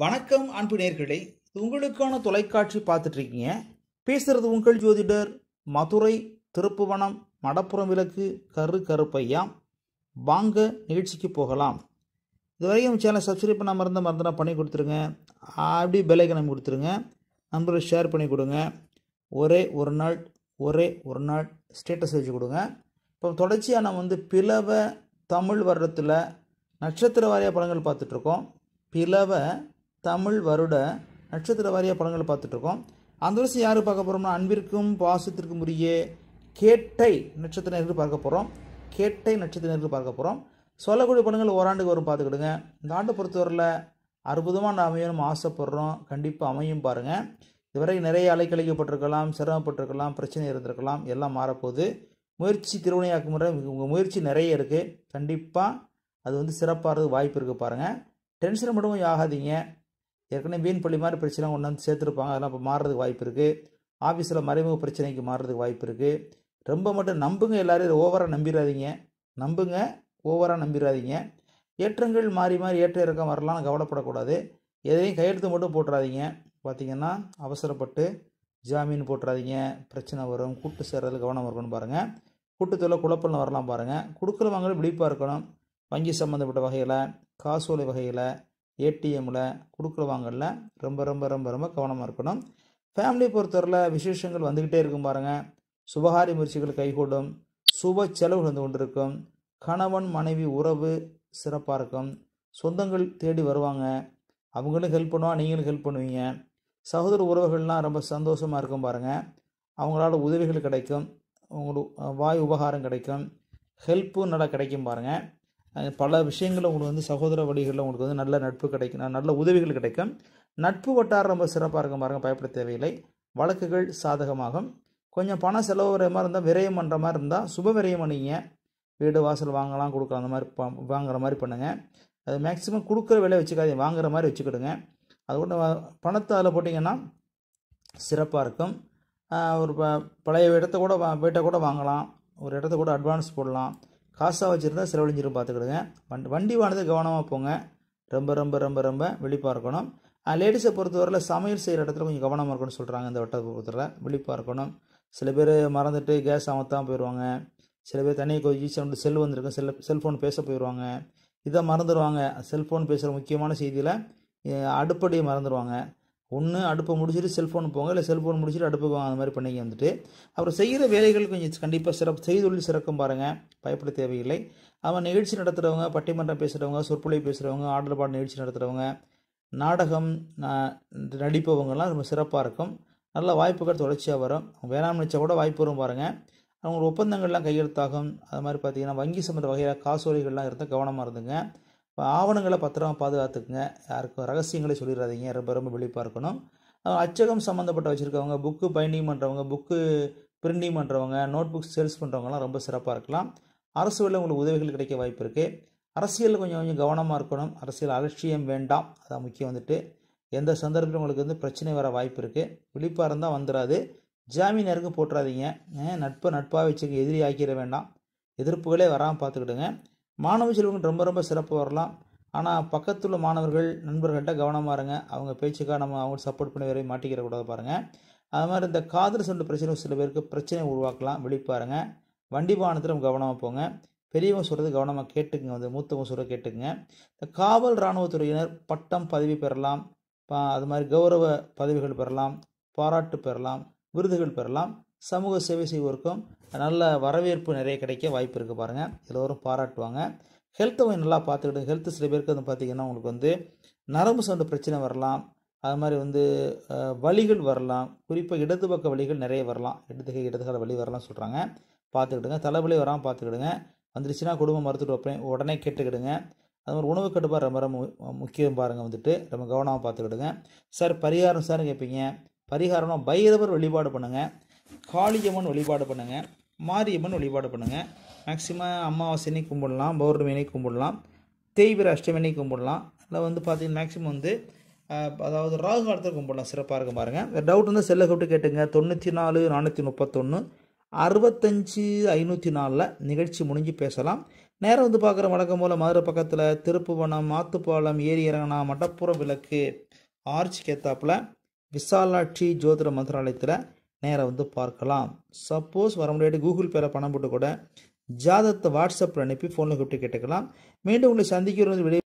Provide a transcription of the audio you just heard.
வணக்கம் அன்பு நேர்களே உங்களுக்கான தொலைக்காட்சி பார்த்துட்டு இருக்கீங்க பேசுகிறது உங்கள் ஜோதிடர் மதுரை திருப்புவனம் மடப்புறம் விளக்கு கரு கருப்பையா வாங்க நிகழ்ச்சிக்கு போகலாம் இதுவரைக்கும் சேனல் சப்ஸ்கிரைப் பண்ண இருந்தால் மறந்துனா பண்ணி கொடுத்துருங்க அப்படி பெலைக்கணம் கொடுத்துருங்க நம்பரை ஷேர் பண்ணி கொடுங்க ஒரே ஒரு நாள் ஒரே ஒரு நாள் ஸ்டேட்டஸ் வச்சு கொடுங்க இப்போ தொடர்ச்சியாக நம்ம வந்து பிளவ தமிழ் வருடத்தில் நட்சத்திர வாரியாக படங்கள் பார்த்துட்ருக்கோம் பிளவை தமிழ் வருட நட்சத்திர வாரிய படங்கள் பார்த்துட்ருக்கோம் அந்த வருஷம் யார் பார்க்க போகிறோம்னா அன்பிற்கும் பாசத்திற்கும் உரிய கேட்டை நட்சத்திர நேர்கள் பார்க்க போகிறோம் கேட்டை நட்சத்திர நேர்கள் பார்க்க போகிறோம் சொல்லக்கூடிய படங்கள் ஓராண்டுக்கு வரும் பார்த்துக்கிடுங்க இந்த ஆண்டு பொறுத்தவரையில் நான் அமையணும் ஆசைப்படுறோம் கண்டிப்பாக அமையும் பாருங்கள் இதுவரை நிறைய அலைக்கழிக்கப்பட்டிருக்கலாம் சிரமப்பட்டிருக்கலாம் பிரச்சனை இருந்திருக்கலாம் எல்லாம் மாறப்போகுது முயற்சி திருவினையாக்கும் முறை உங்கள் முயற்சி நிறைய இருக்குது கண்டிப்பாக அது வந்து சிறப்பாகிறது வாய்ப்பு இருக்குது பாருங்கள் டென்ஷன் மட்டும் ஆகாதீங்க ஏற்கனவே வீண் பள்ளி மாதிரி பிரச்சனை ஒன்று வந்து சேர்த்துருப்பாங்க அதெல்லாம் இப்போ மாறுறதுக்கு வாய்ப்பு இருக்குது ஆஃபீஸில் மறைமுக பிரச்சனைக்கு மாறுறதுக்கு வாய்ப்பு இருக்குது ரொம்ப மட்டும் நம்புங்க எல்லோரும் ஓவராக நம்பிடாதீங்க நம்புங்க ஓவராக நம்பிடாதீங்க ஏற்றங்கள் மாறி மாறி ஏற்ற இறக்கம் வரலாம்னு கவலைப்படக்கூடாது எதையும் கையெழுத்து மட்டும் போட்டுறாதீங்க பார்த்திங்கன்னா அவசரப்பட்டு ஜாமீன் போட்டுறாதீங்க பிரச்சனை வரும் கூட்டு சேர்றதில் கவனம் இருக்கணும் பாருங்கள் கூட்டத்தில் குழப்பம்னு வரலாம் பாருங்கள் கொடுக்குறவங்களும் விழிப்பாக இருக்கணும் வங்கி சம்மந்தப்பட்ட வகையில் காசோலை வகையில் ஏடிஎம்மில் கொடுக்குற ரொம்ப ரொம்ப ரொம்ப ரொம்ப கவனமாக இருக்கணும் ஃபேமிலி பொறுத்தவரையில் விசேஷங்கள் வந்துக்கிட்டே இருக்கும் பாருங்கள் சுபகாரி முயற்சிகள் கைகூடும் சுப செலவுகள் வந்து கொண்டிருக்கும் கணவன் மனைவி உறவு சிறப்பாக இருக்கும் சொந்தங்கள் தேடி வருவாங்க அவங்களும் ஹெல்ப் பண்ணுவாங்க நீங்களும் ஹெல்ப் பண்ணுவீங்க சகோதர உறவுகள்லாம் ரொம்ப சந்தோஷமாக இருக்கும் பாருங்கள் அவங்களால உதவிகள் கிடைக்கும் உங்களுக்கு வாய் உபகாரம் கிடைக்கும் ஹெல்ப்பும் நல்லா கிடைக்கும் பாருங்கள் பல விஷயங்களில் உங்களுக்கு வந்து சகோதர வழிகளில் உங்களுக்கு வந்து நல்ல நட்பு கிடைக்கும் நல்ல உதவிகள் கிடைக்கும் நட்பு வட்டாரம் ரொம்ப சிறப்பாக இருக்க மாதிரி பயப்பட தேவையில்லை வழக்குகள் சாதகமாகும் கொஞ்சம் பணம் செலவு மாதிரி இருந்தால் விரயம் பண்ணுற மாதிரி இருந்தால் சுப விரயம் பண்ணிங்க வீடு வாசல் வாங்கலாம் கொடுக்கலாம் அந்த மாதிரி வாங்குற மாதிரி பண்ணுங்கள் அது மேக்ஸிமம் கொடுக்குற விலை வச்சுக்காதீங்க வாங்குற மாதிரி வச்சுக்கிடுங்க அது கூட பணத்தை அதில் போட்டிங்கன்னா சிறப்பாக இருக்கும் ஒரு பழைய இடத்த கூட வீட்டை கூட வாங்கலாம் ஒரு இடத்த கூட அட்வான்ஸ் போடலாம் காசாக வச்சுருந்தா செலவழிஞ்சிரும் பார்த்துக்கிடுங்க வண்டி வண்டி வானது கவனமாக போங்க ரொம்ப ரொம்ப ரொம்ப ரொம்ப விழிப்பாக இருக்கணும் லேடிஸை பொறுத்தவரையில் சமையல் செய்கிற இடத்துல கொஞ்சம் கவனமாக இருக்கணும்னு சொல்கிறாங்க இந்த வட்டத்தை பொறுத்தவரை விழிப்பாக இருக்கணும் சில பேர் மறந்துட்டு கேஸ் அமைத்தான் போயிடுவாங்க சில பேர் தனியாக கொஞ்சம் ஈஸியாக வந்து செல் வந்திருக்கும் செல் செல்ஃபோன் பேச போயிடுவாங்க இதை மறந்துடுவாங்க செல்ஃபோன் பேசுகிற முக்கியமான செய்தியில் அடுப்படியை மறந்துடுவாங்க ஒன்று அடுப்பை முடிச்சுட்டு செல்ஃபோன் போங்க இல்லை செல்ஃபோன் முடிச்சுட்டு அடுப்பு வாங்க அந்த மாதிரி பண்ணிங்க வந்துட்டு அப்புறம் செய்கிற வேலைகள் கொஞ்சம் கண்டிப்பாக சிறப்பு செய்தொழில் சிறக்கும் பாருங்கள் பயப்பட தேவையில்லை அவன் நிகழ்ச்சி நடத்துகிறவங்க பட்டிமன்றம் பேசுகிறவங்க சொற்பொழி பேசுகிறவங்க ஆடல் பாடல் நிகழ்ச்சி நடத்துகிறவங்க நாடகம் நடிப்பவங்கெல்லாம் ரொம்ப சிறப்பாக இருக்கும் நல்ல வாய்ப்புகள் தொடர்ச்சியாக வரும் வேளாண் நினச்சா கூட வாய்ப்பு வரும் பாருங்கள் அவங்களோட ஒப்பந்தங்கள்லாம் கையெழுத்தாகும் அது மாதிரி பார்த்திங்கன்னா வங்கி சம்மந்த வகையில் காசோலைகள்லாம் இருந்தால் கவனமாக இருந்துங்க ஆவணங்களை பத்திரமா பாதுகாத்துக்குங்க யாருக்கும் ரகசியங்களை சொல்லிடுறாதீங்க ரொம்ப ரொம்ப விழிப்பாக இருக்கணும் அச்சகம் சம்மந்தப்பட்ட வச்சுருக்கவங்க புக்கு பைண்டிங் பண்ணுறவங்க புக்கு பிரிண்டிங் பண்ணுறவங்க நோட் புக்ஸ் சேல்ஸ் பண்ணுறவங்கலாம் ரொம்ப சிறப்பாக இருக்கலாம் அரசு வேலை உங்களுக்கு உதவிகள் கிடைக்க வாய்ப்பு இருக்குது அரசியலில் கொஞ்சம் கொஞ்சம் கவனமாக இருக்கணும் அரசியல் அலட்சியம் வேண்டாம் அதான் முக்கியம் வந்துட்டு எந்த சந்தர்ப்பத்தில் உங்களுக்கு வந்து பிரச்சனை வர வாய்ப்பு இருக்குது விழிப்பாக இருந்தால் வந்துடாது ஜாமீன் யாருக்கும் போட்டுறாதீங்க நட்பை நட்பாக வச்சுக்க எதிரி ஆக்கிட வேண்டாம் எதிர்ப்புகளே வராமல் பார்த்துக்கிடுங்க மாணவ செல்வங்கள் ரொம்ப ரொம்ப சிறப்பு வரலாம் ஆனால் பக்கத்துள்ள மாணவர்கள் நண்பர்கள்ட்ட கவனமாக இருங்க அவங்க பேச்சுக்காக நம்ம அவங்க சப்போர்ட் பண்ணி வரை மாட்டிக்கிற கூடாது பாருங்கள் அது மாதிரி இந்த காதல் சண்டை பிரச்சனை சில பேருக்கு பிரச்சனை உருவாக்கலாம் வெளிப்பாருங்க வண்டி வாகனத்தில் நம்ம கவனமாக போங்க பெரியவங்க சொல்கிறது கவனமாக கேட்டுக்குங்க வந்து மூத்தவங்க சொல்கிறது கேட்டுக்குங்க இந்த காவல் இராணுவத்துறையினர் பட்டம் பதவி பெறலாம் அது மாதிரி கௌரவ பதவிகள் பெறலாம் பாராட்டு பெறலாம் விருதுகள் பெறலாம் சமூக சேவை செய்வோருக்கும் நல்ல வரவேற்பு நிறைய கிடைக்க வாய்ப்பு இருக்குது பாருங்கள் எல்லோரும் பாராட்டுவாங்க ஹெல்த்தை நல்லா பார்த்துக்கிட்டு ஹெல்த்து சில பேருக்கு வந்து பார்த்திங்கன்னா உங்களுக்கு வந்து நரம்பு சவுண்டு பிரச்சனை வரலாம் அது மாதிரி வந்து வழிகள் வரலாம் குறிப்பாக இடது பக்க வழிகள் நிறைய வரலாம் இடது இடதுகால வழி வரலாம் சொல்கிறாங்க பார்த்துக்கிடுங்க தலைவலி வராமல் பார்த்துக்கிடுங்க வந்துருச்சுன்னா குடும்ப மருத்துவ உடனே கேட்டுக்கிடுங்க அது மாதிரி உணவு கட்டுப்பாடு ரொம்ப ரொம்ப முக்கியம் பாருங்கள் வந்துட்டு ரொம்ப கவனமாக பார்த்துக்கிடுங்க சார் பரிகாரம் சார் கேட்பீங்க பரிகாரம்னா பைரவர் வழிபாடு பண்ணுங்கள் காளியம்மன் வழிபாடு பண்ணுங்கள் மாரியம்மன் வழிபாடு பண்ணுங்கள் மேக்ஸிமம் அமாவாசைனே கும்பிடலாம் பௌர்ணமினே கும்பிடலாம் தேய்பிர அஷ்டமினே கும்பிடலாம் இல்லை வந்து பார்த்திங்கன்னா மேக்ஸிமம் வந்து அதாவது ராகு காலத்தில் கும்பிடலாம் சிறப்பாக இருக்கும் பாருங்கள் வேறு டவுட் வந்து செல்ல கூப்பிட்டு கேட்டுங்க தொண்ணூற்றி நாலு நானூற்றி முப்பத்தொன்று அறுபத்தஞ்சு ஐநூற்றி நாலில் நிகழ்ச்சி முடிஞ்சு பேசலாம் நேரம் வந்து பார்க்குற வழக்கம் போல் மதுரை பக்கத்தில் திருப்புவனம் ஆத்துப்பாலம் ஏரி இறங்கினா மட்டப்புற விளக்கு ஆர்ச்சி கேத்தாப்பில் விசாலாட்சி ஜோதிட மந்திராலயத்தில் நேராக வந்து பார்க்கலாம் சப்போஸ் வர முடியாது கூகுள் பேரை பணம் போட்டு கூட ஜாதத்தை வாட்ஸ்அப்பில் அனுப்பி ஃபோனில் கூப்பிட்டு கேட்டுக்கலாம் மீண்டும் உங்களை சந்திக்கிறது விடை